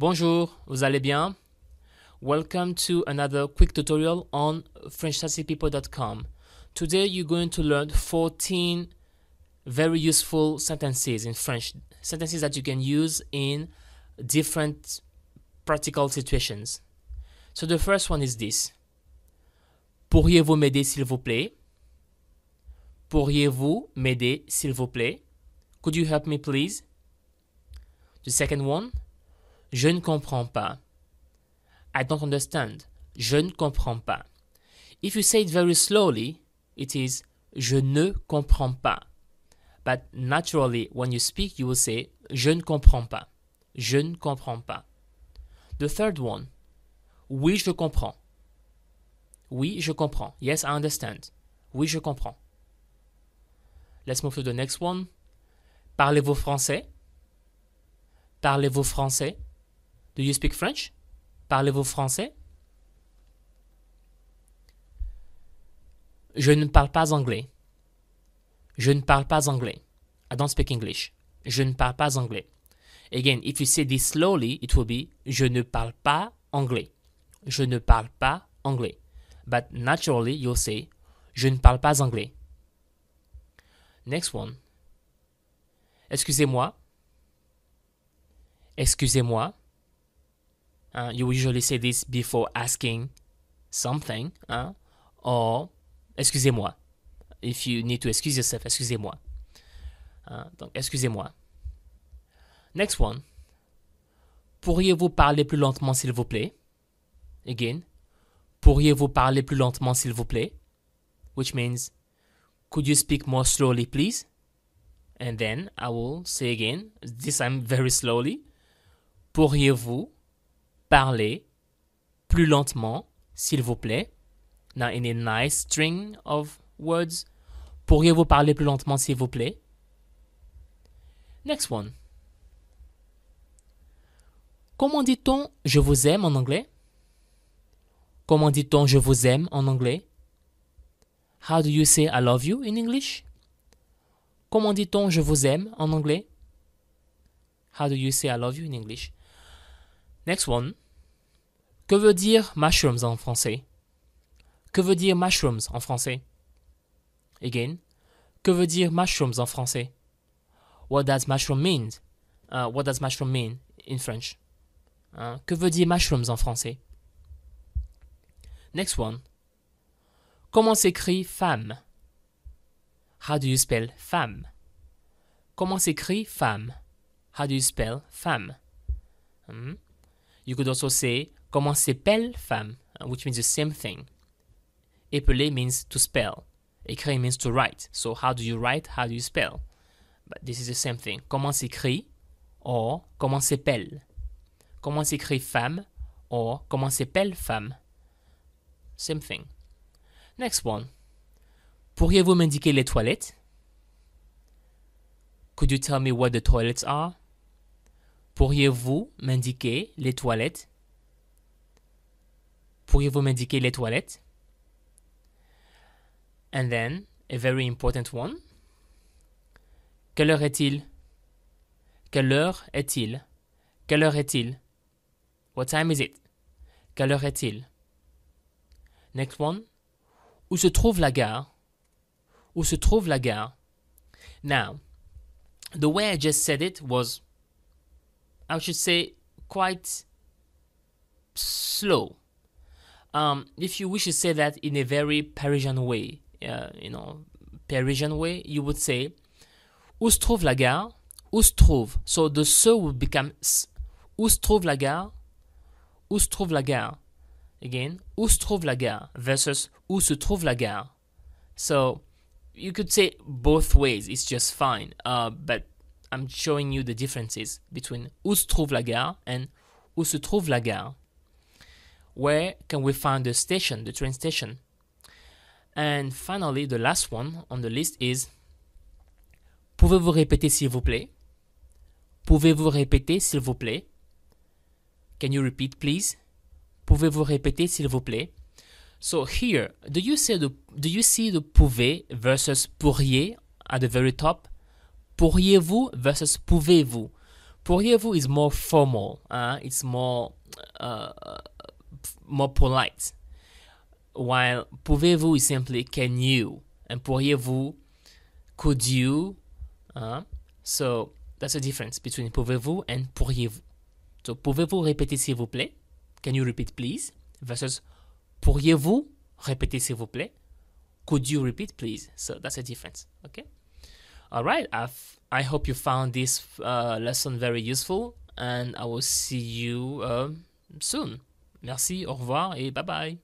Bonjour, vous allez bien? Welcome to another quick tutorial on FrenchStatisticPeople.com. Today you're going to learn 14 very useful sentences in French, sentences that you can use in different practical situations. So the first one is this. Pourriez-vous m'aider s'il vous plaît? Pourriez-vous m'aider s'il vous plaît? Could you help me please? The second one. Je ne comprends pas. I don't understand. Je ne comprends pas. If you say it very slowly, it is je ne comprends pas. But naturally, when you speak, you will say je ne comprends pas. Je ne comprends pas. The third one. Oui, je comprends. Oui, je comprends. Yes, I understand. Oui, je comprends. Let's move to the next one. Parlez-vous français? Parlez-vous français? Do you speak French? Parlez-vous français? Je ne parle pas anglais. Je ne parle pas anglais. I don't speak English. Je ne parle pas anglais. Again, if you say this slowly, it will be je ne parle pas anglais. Je ne parle pas anglais. But naturally, you'll say je ne parle pas anglais. Next one. Excusez-moi. Excusez-moi. Uh, you usually say this before asking something. Or, excusez-moi. If you need to excuse yourself, excusez-moi. Uh, donc, excusez-moi. Next one. Pourriez-vous parler plus lentement, s'il vous plaît? Again. Pourriez-vous parler plus lentement, s'il vous plaît? Which means, could you speak more slowly, please? And then I will say again, this time very slowly. Pourriez-vous Parlez plus lentement, s'il vous plaît. Now, in a nice string of words. Pourriez-vous parler plus lentement, s'il vous plaît? Next one. Comment dit-on je vous aime en anglais? Comment dit-on je vous aime en anglais? How do you say I love you in English? Comment dit-on je vous aime en anglais? How do you say I love you in English? Next one. Que veut dire mushrooms en français? Que veut dire mushrooms en français? Again. Que veut dire mushrooms en français? What does mushroom mean? Uh, what does mushroom mean in French? Hein? Que veut dire mushrooms en français? Next one. Comment s'écrit femme? How do you spell femme? Comment s'écrit femme? How do you spell femme? Hmm? You could also say comment s'appelle femme, uh, which means the same thing. Épeler means to spell. Écrire means to write. So how do you write? How do you spell? But this is the same thing. Comment s'écrit or comment s'appelle. Comment s'écrit femme or comment s'appelle femme. Same thing. Next one. Pourriez-vous m'indiquer les toilettes? Could you tell me what the toilets are? Pourriez-vous m'indiquer les toilettes Pourriez-vous m'indiquer les toilettes And then, a very important one. Quelle heure est-il Quelle heure est-il Quelle heure est-il What time is it Quelle heure est-il Next one. Où se trouve la gare Où se trouve la gare Now, the way I just said it was I should say, quite slow. Um, if you wish to say that in a very Parisian way, uh, you know, Parisian way, you would say, où se trouve la gare? Où se trouve? So the se would become s. Où se trouve la gare? Où se trouve la gare? Again, où se trouve la gare versus où se trouve la gare? So you could say both ways, it's just fine. Uh, but I'm showing you the differences between où se trouve la gare and où se trouve la gare. Where can we find the station, the train station? And finally, the last one on the list is Pouvez-vous répéter s'il vous plaît? Pouvez-vous répéter s'il vous plaît? Can you repeat please? Pouvez-vous répéter s'il vous plaît? So here, do you see the do you see the pouvez versus pourriez at the very top? pourriez-vous versus pouvez-vous. Pourriez-vous is more formal, hein? it's more, uh, more polite. While pouvez-vous is simply can you. And pourriez-vous, could you. Hein? So that's the difference between pouvez-vous and pourriez-vous. So pouvez-vous répéter s'il vous plaît? Can you repeat please? Versus pourriez-vous répéter s'il vous plaît? Could you repeat please? So that's the difference. Okay? All right, hope you found this uh, lesson very useful, and I will see you uh, soon. Merci, au revoir, et bye bye.